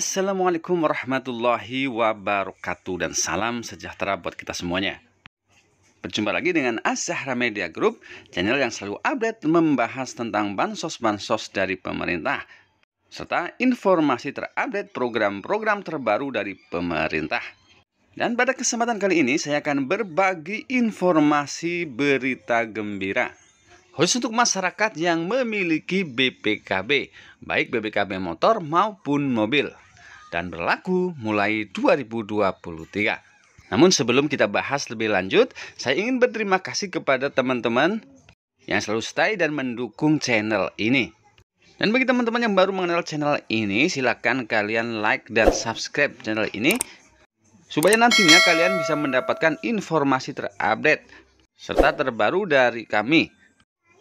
Assalamualaikum warahmatullahi wabarakatuh dan salam sejahtera buat kita semuanya. Berjumpa lagi dengan Azahra Media Group, channel yang selalu update membahas tentang bansos-bansos dari pemerintah, serta informasi terupdate program-program terbaru dari pemerintah. Dan pada kesempatan kali ini saya akan berbagi informasi berita gembira khusus untuk masyarakat yang memiliki BPKB, baik BPKB motor maupun mobil dan berlaku mulai 2023. Namun sebelum kita bahas lebih lanjut, saya ingin berterima kasih kepada teman-teman yang selalu stay dan mendukung channel ini. Dan bagi teman-teman yang baru mengenal channel ini, silakan kalian like dan subscribe channel ini supaya nantinya kalian bisa mendapatkan informasi terupdate serta terbaru dari kami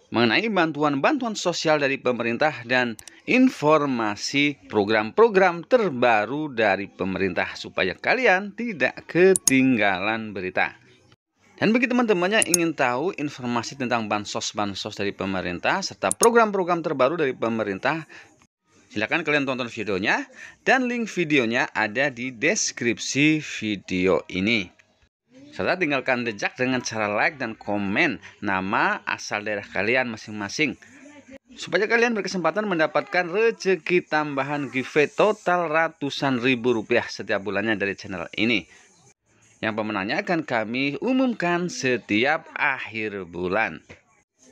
mengenai bantuan-bantuan sosial dari pemerintah dan informasi program-program terbaru dari pemerintah supaya kalian tidak ketinggalan berita. Dan bagi teman-temannya ingin tahu informasi tentang bansos-bansos dari pemerintah serta program-program terbaru dari pemerintah, silakan kalian tonton videonya dan link videonya ada di deskripsi video ini. Serta tinggalkan jejak dengan cara like dan komen nama asal daerah kalian masing-masing. Supaya kalian berkesempatan mendapatkan rezeki tambahan giveaway total ratusan ribu rupiah setiap bulannya dari channel ini. Yang pemenangnya akan kami umumkan setiap akhir bulan.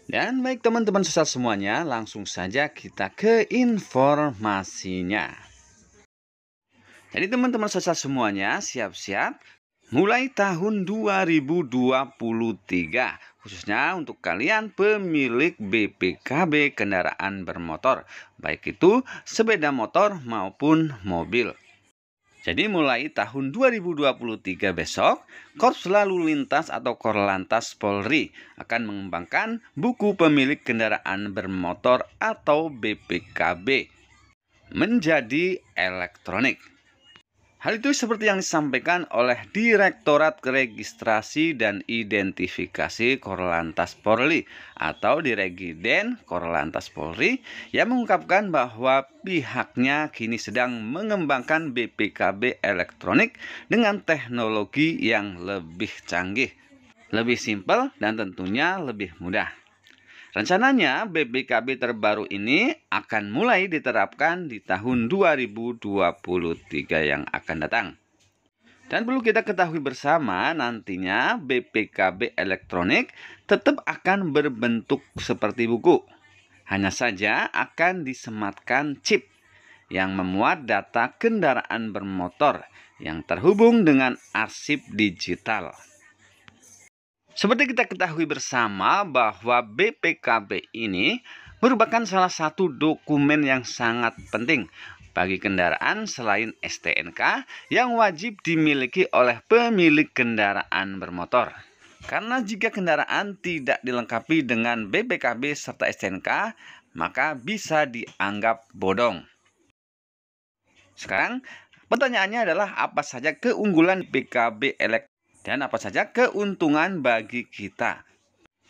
Dan baik teman-teman sosial semuanya, langsung saja kita ke informasinya. Jadi teman-teman sosial semuanya, siap-siap mulai tahun 2023 khususnya untuk kalian pemilik BPKB kendaraan bermotor baik itu sepeda motor maupun mobil. Jadi mulai tahun 2023 besok, Korps Lalu Lintas atau Korlantas Polri akan mengembangkan buku pemilik kendaraan bermotor atau BPKB menjadi elektronik. Hal itu seperti yang disampaikan oleh Direktorat Registrasi dan Identifikasi Korlantas Polri atau Diregiden Korlantas Polri yang mengungkapkan bahwa pihaknya kini sedang mengembangkan BPKB elektronik dengan teknologi yang lebih canggih, lebih simpel dan tentunya lebih mudah. Rencananya BBKB terbaru ini akan mulai diterapkan di tahun 2023 yang akan datang. Dan perlu kita ketahui bersama nantinya BPKB elektronik tetap akan berbentuk seperti buku. Hanya saja akan disematkan chip yang memuat data kendaraan bermotor yang terhubung dengan arsip digital. Seperti kita ketahui bersama bahwa BPKB ini merupakan salah satu dokumen yang sangat penting bagi kendaraan selain STNK yang wajib dimiliki oleh pemilik kendaraan bermotor. Karena jika kendaraan tidak dilengkapi dengan BPKB serta STNK, maka bisa dianggap bodong. Sekarang, pertanyaannya adalah apa saja keunggulan BPKB elektronik? dan apa saja keuntungan bagi kita.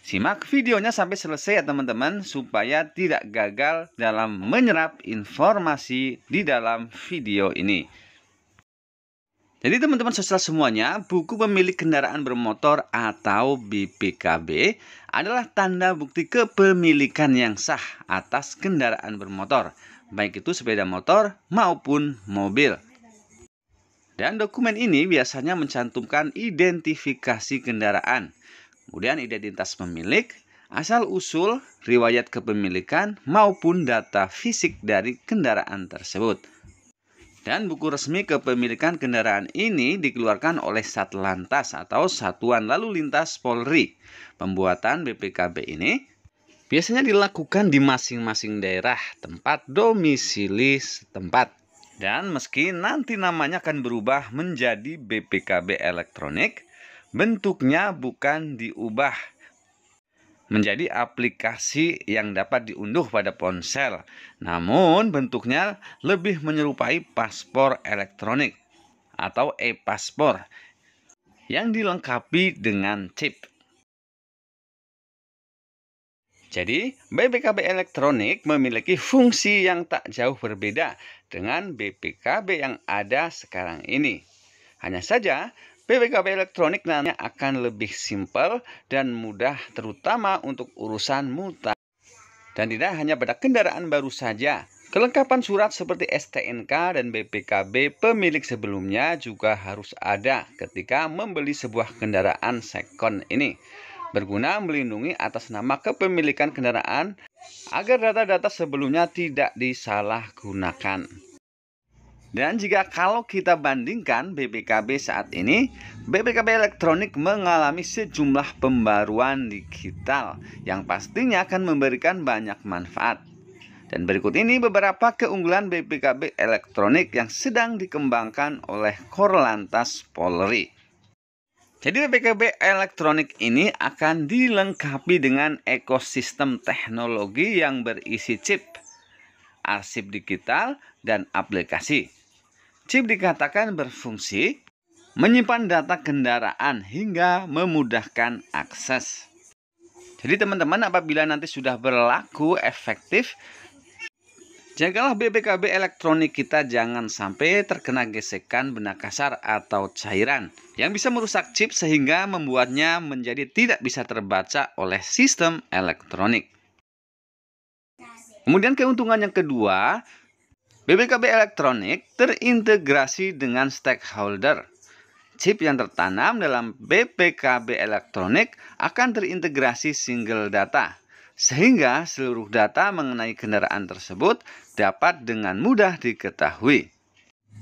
Simak videonya sampai selesai ya teman-teman supaya tidak gagal dalam menyerap informasi di dalam video ini. Jadi teman-teman sosial semuanya, buku pemilik kendaraan bermotor atau BPKB adalah tanda bukti kepemilikan yang sah atas kendaraan bermotor, baik itu sepeda motor maupun mobil. Dan dokumen ini biasanya mencantumkan identifikasi kendaraan, kemudian identitas pemilik, asal-usul, riwayat kepemilikan, maupun data fisik dari kendaraan tersebut. Dan buku resmi kepemilikan kendaraan ini dikeluarkan oleh Satlantas atau Satuan Lalu Lintas Polri. Pembuatan BPKB ini biasanya dilakukan di masing-masing daerah tempat domisili setempat. Dan meski nanti namanya akan berubah menjadi BPKB elektronik, bentuknya bukan diubah menjadi aplikasi yang dapat diunduh pada ponsel. Namun bentuknya lebih menyerupai paspor elektronik atau e-paspor yang dilengkapi dengan chip. Jadi, BPKB elektronik memiliki fungsi yang tak jauh berbeda dengan BPKB yang ada sekarang ini. Hanya saja, BPKB elektronik nantinya akan lebih simpel dan mudah terutama untuk urusan muta. Dan tidak hanya pada kendaraan baru saja, kelengkapan surat seperti STNK dan BPKB pemilik sebelumnya juga harus ada ketika membeli sebuah kendaraan second ini berguna melindungi atas nama kepemilikan kendaraan agar data-data sebelumnya tidak disalahgunakan. Dan jika kalau kita bandingkan BPKB saat ini, BPKB elektronik mengalami sejumlah pembaruan digital yang pastinya akan memberikan banyak manfaat. Dan berikut ini beberapa keunggulan BPKB elektronik yang sedang dikembangkan oleh Korlantas Polri. Jadi PKB elektronik ini akan dilengkapi dengan ekosistem teknologi yang berisi chip, arsip digital, dan aplikasi. Chip dikatakan berfungsi menyimpan data kendaraan hingga memudahkan akses. Jadi teman-teman apabila nanti sudah berlaku efektif, Jagalah BPKB elektronik kita jangan sampai terkena gesekan benda kasar atau cairan yang bisa merusak chip sehingga membuatnya menjadi tidak bisa terbaca oleh sistem elektronik. Kemudian keuntungan yang kedua, BPKB elektronik terintegrasi dengan stakeholder. Chip yang tertanam dalam BPKB elektronik akan terintegrasi single data sehingga seluruh data mengenai kendaraan tersebut dapat dengan mudah diketahui.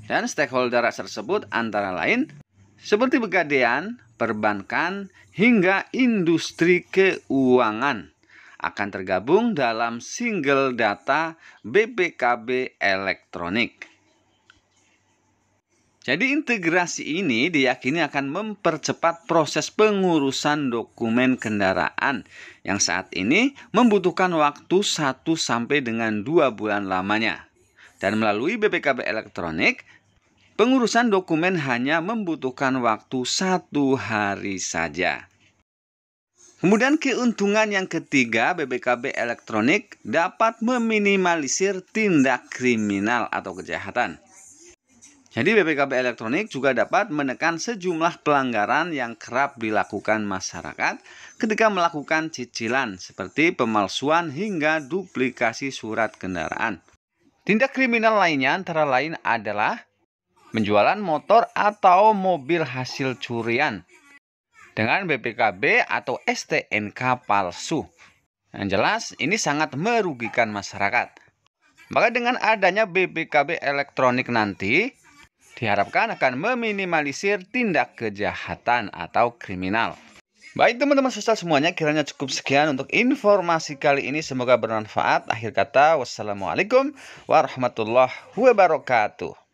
Dan stakeholder tersebut antara lain seperti pegadaian, perbankan, hingga industri keuangan akan tergabung dalam single data BPKB elektronik. Jadi integrasi ini diyakini akan mempercepat proses pengurusan dokumen kendaraan yang saat ini membutuhkan waktu 1 sampai dengan 2 bulan lamanya. Dan melalui BPKB elektronik, pengurusan dokumen hanya membutuhkan waktu satu hari saja. Kemudian keuntungan yang ketiga, BPKB elektronik dapat meminimalisir tindak kriminal atau kejahatan. Jadi BPKB elektronik juga dapat menekan sejumlah pelanggaran yang kerap dilakukan masyarakat ketika melakukan cicilan seperti pemalsuan hingga duplikasi surat kendaraan. Tindak kriminal lainnya antara lain adalah penjualan motor atau mobil hasil curian dengan BPKB atau STNK palsu. Yang jelas ini sangat merugikan masyarakat. Maka dengan adanya BPKB elektronik nanti, diharapkan akan meminimalisir tindak kejahatan atau kriminal. Baik teman-teman sosial semuanya, kiranya cukup sekian untuk informasi kali ini. Semoga bermanfaat. Akhir kata, wassalamualaikum warahmatullahi wabarakatuh.